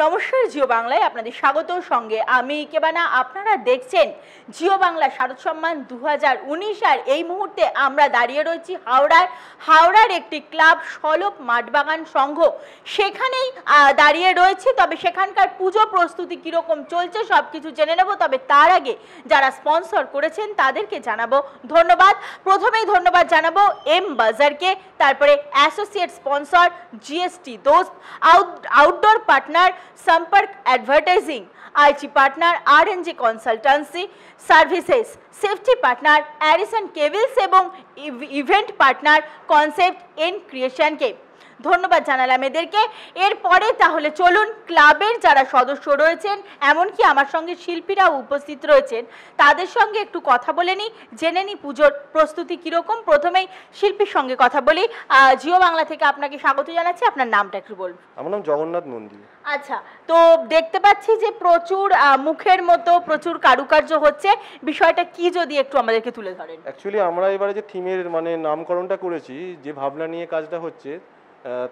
নমস্কার জিও বাংলায় আপনাদের স্বাগত সঙ্গে আমি কেবানা আপনারা দেখছেন জিও বাংলা শারদ সম্মান দু আর এই মুহূর্তে আমরা দাঁড়িয়ে রয়েছি হাওড়ায় হাওড়ার একটি ক্লাব সলভ মাঠবাগান সংঘ সেখানেই দাঁড়িয়ে রয়েছে তবে সেখানকার পুজো প্রস্তুতি কীরকম চলছে সব কিছু জেনে নেব তবে তার আগে যারা স্পন্সর করেছেন তাদেরকে জানাবো ধন্যবাদ প্রথমেই ধন্যবাদ জানাবো এম বাজারকে তারপরে অ্যাসোসিয়েট স্পন্সর জিএসটি দোস্ত outdoor partner Sampark advertising IT partner RNG consultancy services safety partner एरिसन केविल्स एवं event partner concept in creation के ধন্যবাদ জানালাম এদেরকে এরপরে তাহলে চলুন ক্লাবের যারা সদস্য রয়েছেন এমনকি আমার সঙ্গে শিল্পীরাও উপস্থিত রয়েছেন তাদের সঙ্গে একটু কথা বলে নিই জেনে নিই পুজোর প্রস্তুতি কীরকম প্রথমেই শিল্পীর সঙ্গে কথা বলি জিও বাংলা থেকে আপনাকে স্বাগত জানাচ্ছি আপনার নামটা একটু বলুন আমার নাম জগন্নাথ মন্দির আচ্ছা তো দেখতে পাচ্ছি যে প্রচুর মুখের মতো প্রচুর কারুকার্য হচ্ছে বিষয়টা কি যদি একটু আমাদেরকে তুলে ধরেন অ্যাকচুয়ালি আমরা এবারে যে থিমের মানে নামকরণটা করেছি যে ভাবনা নিয়ে কাজটা হচ্ছে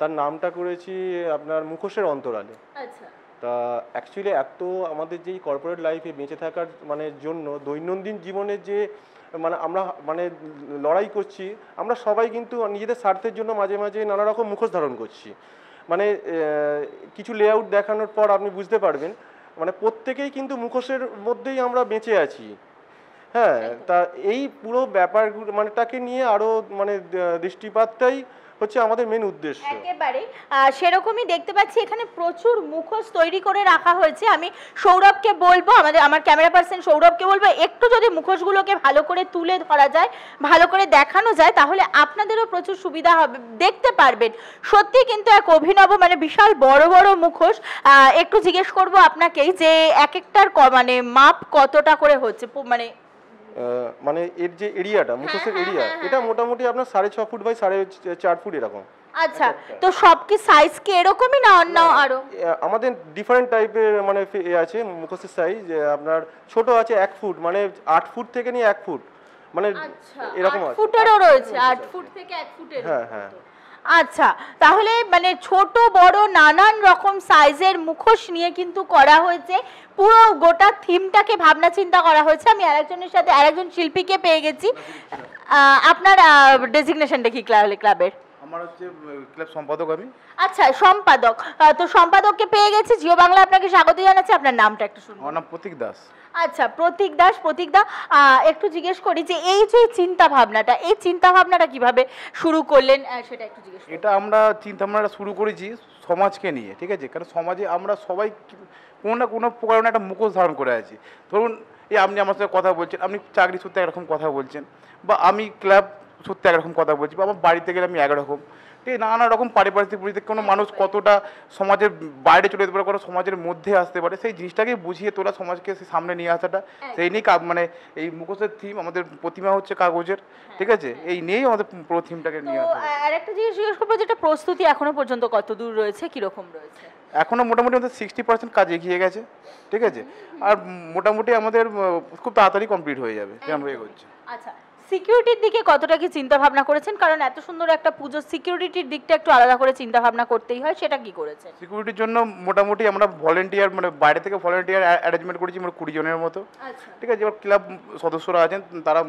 তার নামটা করেছি আপনার মুখোশের অন্তরালে আচ্ছা। তা অ্যাকচুয়ালি এত আমাদের যেই কর্পোরেট লাইফে বেঁচে থাকার মানে জন্য দৈনন্দিন জীবনে যে মানে আমরা মানে লড়াই করছি আমরা সবাই কিন্তু নিজেদের স্বার্থের জন্য মাঝে মাঝে নানা রকম মুখোশ ধারণ করছি মানে কিছু লেআউট দেখানোর পর আপনি বুঝতে পারবেন মানে প্রত্যেকেই কিন্তু মুখোশের মধ্যেই আমরা বেঁচে আছি হ্যাঁ তা এই পুরো ব্যাপারগুলো মানে তাকে নিয়ে আরো মানে দৃষ্টিপাতটাই হচ্ছে আমাদের মেন উদ্দেশ্য একেবারে সেরকমই দেখতে পাচ্ছি এখানে প্রচুর মুখোশ তৈরি করে রাখা হয়েছে আমি সৌরভকে বলবো আমাদের আমার ক্যামেরা পার্সন সৌরভকে বলবো একটু যদি মুখোশগুলোকে ভালো করে তুলে ধরা যায় ভালো করে দেখানো যায় তাহলে আপনাদেরও প্রচুর সুবিধা হবে দেখতে পারবেন সত্যি কিন্তু এক অভিনব মানে বিশাল বড় বড় মুখোশ একটু জিজ্ঞেস করব আপনাকেই যে এক একটার মানে মাপ কতটা করে হচ্ছে মানে মানে এর যে এরিয়াটা হ্যাঁ, মুখোশের হ্যাঁ, এরিয়া হ্যাঁ, এটা মোটামুটি আপনার সাড়ে ছ ফুট বাই সাড়ে চার ফুট এরকম আচ্ছা, আচ্ছা, আচ্ছা। তো সব কি সাইজ কি এরকমই না অন্য আরো আমাদের ডিফারেন্ট টাইপের মানে আছে মুখোশের সাইজ আপনার ছোট আছে এক ফুট মানে আট ফুট থেকে নিয়ে এক ফুট মানে আচ্ছা, এরকম আছে ফুটেরও রয়েছে 8 ফুট থেকে 1 ফুটের হ্যাঁ হ্যাঁ আচ্ছা তাহলে মানে ছোট বড় নানান রকম সাইজের মুখোশ নিয়ে কিন্তু করা হয়েছে পুরো গোটা থিমটাকে ভাবনা চিন্তা করা হয়েছে আমি আরেকজনের সাথে আরেকজন শিল্পীকে পেয়ে গেছি আপনার ডেজিগনেশনটা কি ক্লাবের আমার হচ্ছে ক্লাব সম্পাদক আমি আচ্ছা সম্পাদক তো সম্পাদককে পেয়ে গেছি জিও বাংলা আপনাকে স্বাগত জানাচ্ছি আপনার নামটা একটু শুনুন আমার নাম প্রতীক দাস আচ্ছা প্রতীক দাস প্রতীক দা একটু জিজ্ঞেস করি যে এই যে চিন্তা ভাবনাটা এই চিন্তা ভাবনাটা কিভাবে শুরু করলেন সেটা একটু জিজ্ঞেস এটা আমরা চিন্তা ভাবনাটা শুরু করেছি সমাজকে নিয়ে ঠিক আছে কারণ সমাজে আমরা সবাই কোনো না কোনো কারণে একটা মুখোশ ধারণ করে আছি ধরুন এই আপনি আমার সাথে কথা বলছেন আপনি চাকরি সূত্রে একরকম কথা বলছেন বা আমি ক্লাব সত্যি একরকম কথা বলছি বা আমার বাড়িতে গেলে আমি একরকম ঠিক নানা রকম পারিপার্শ্বিক পরিস্থিতি কোনো মানুষ কতটা সমাজের বাইরে চলে যেতে পারে কোনো সমাজের মধ্যে আসতে পারে সেই জিনিসটাকে বুঝিয়ে তোলা সমাজকে সামনে নিয়ে আসাটা হ্যাঁ। সেই নিয়েই মানে এই মুখোশের থিম আমাদের প্রতিমা হচ্ছে কাগজের ঠিক আছে হ্যাঁ। এই নিয়েই আমাদের পুরো থিমটাকে নিয়ে আসা আর একটা জিনিস জিজ্ঞেস করবো যেটা প্রস্তুতি এখনো পর্যন্ত কত দূর রয়েছে কীরকম রয়েছে এখনও মোটামুটি আমাদের সিক্সটি পার্সেন্ট কাজ এগিয়ে গেছে ঠিক আছে আর মোটামুটি আমাদের খুব তাড়াতাড়ি কমপ্লিট হয়ে যাবে যেমন হয়ে করছে আচ্ছা সিকিউরিটির দিকে কতটা কি চিন্তা ভাবনা করেছেন কারণ এত সুন্দর একটা পুজো সিকিউরিটির দিকটা একটু আলাদা করে চিন্তা ভাবনা করতেই হয় সেটা কি করেছেন সিকিউরিটির জন্য মোটামুটি আমরা ভলেন্টিয়ার মানে বাইরে থেকে ভলেন্টিয়ার অ্যারেঞ্জমেন্ট করেছি আমরা মানে কুড়ি জনের মতো আচ্ছা। ঠিক আছে এবার ক্লাব সদস্যরা আছেন তারা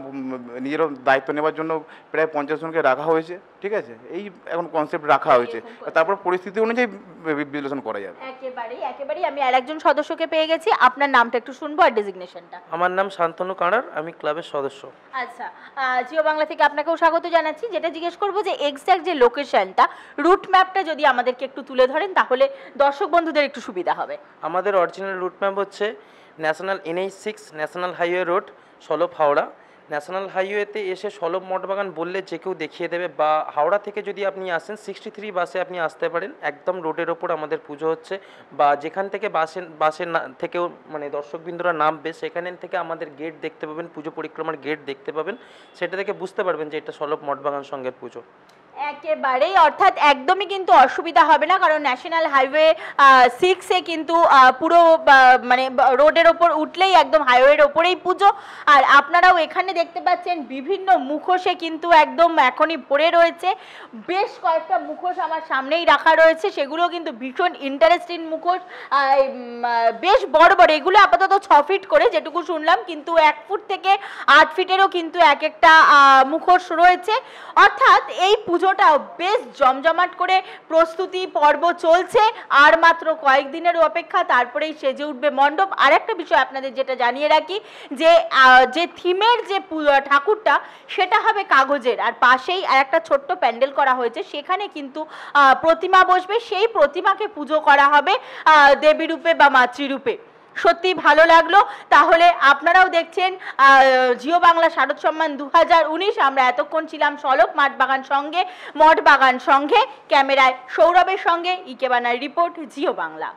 নিজের দায়িত্ব নেওয়ার জন্য প্রায় পঞ্চাশ জনকে রাখা হয়েছে ঠিক আছে এই এখন কনসেপ্ট রাখা হয়েছে তারপর পরিস্থিতি অনুযায়ী বিশ্লেষণ করা যাবে একেবারেই একেবারেই আমি আর একজন সদস্যকে পেয়ে গেছি আপনার নামটা একটু শুনবো আর ডেজিগনেশনটা আমার নাম শান্তনু কাঁড়ার আমি ক্লাবের সদস্য আচ্ছা জিও বাংলা থেকে আপনাকেও স্বাগত জানাচ্ছি যেটা জিজ্ঞেস করব যে এক্সাক্ট যে লোকেশনটা রুট ম্যাপটা যদি আমাদেরকে একটু তুলে ধরেন তাহলে দর্শক বন্ধুদের একটু সুবিধা হবে আমাদের অরিজিনাল রুট ম্যাপ হচ্ছে national NH six national highway road ষোলো হাওড়া ন্যাশনাল হাইওয়েতে এসে সলভ মঠবাগান বললে যে কেউ দেখিয়ে দেবে বা হাওড়া থেকে যদি আপনি আসেন সিক্সটি থ্রি বাসে আপনি আসতে পারেন একদম রোডের ওপর আমাদের পুজো হচ্ছে বা যেখান থেকে বাসে বাসে থেকেও মানে দর্শকবৃন্দরা নামবে সেখান থেকে আমাদের গেট দেখতে পাবেন পুজো পরিক্রমার গেট দেখতে পাবেন সেটা থেকে বুঝতে পারবেন যে এটা সলভ মঠবাগান সঙ্গের পুজো একেবারেই অর্থাৎ একদমই কিন্তু অসুবিধা হবে না কারণ ন্যাশনাল হাইওয়ে সিক্সে কিন্তু পুরো মানে রোডের ওপর উঠলেই একদম হাইওয়ের ওপরেই পুজো আর আপনারাও এখানে দেখতে পাচ্ছেন বিভিন্ন মুখোশে কিন্তু একদম এখনই পড়ে রয়েছে বেশ কয়েকটা মুখোশ আমার সামনেই রাখা রয়েছে সেগুলো কিন্তু ভীষণ ইন্টারেস্টিং মুখোশ বেশ বড় বড় এগুলো আপাতত ছ ফিট করে যেটুকু শুনলাম কিন্তু এক ফুট থেকে আট ফিটেরও কিন্তু এক একটা মুখোশ রয়েছে অর্থাৎ এই পুজো পুজোটাও বেশ জমজমাট করে প্রস্তুতি পর্ব চলছে আর মাত্র কয়েকদিনের অপেক্ষা তারপরেই সেজে উঠবে মণ্ডপ আর একটা বিষয় আপনাদের যেটা জানিয়ে রাখি যে যে থিমের যে ঠাকুরটা সেটা হবে কাগজের আর পাশেই আর একটা ছোট্ট প্যান্ডেল করা হয়েছে সেখানে কিন্তু প্রতিমা বসবে সেই প্রতিমাকে পুজো করা হবে দেবীরূপে বা মাতৃরূপে সত্যি ভালো লাগলো তাহলে আপনারাও দেখছেন জিও বাংলা শারদ সম্মান দু আমরা এতক্ষণ ছিলাম সলক মাঠবাগান সঙ্গে মঠবাগান সঙ্গে ক্যামেরায় সৌরভের সঙ্গে ইকেবানার রিপোর্ট জিও বাংলা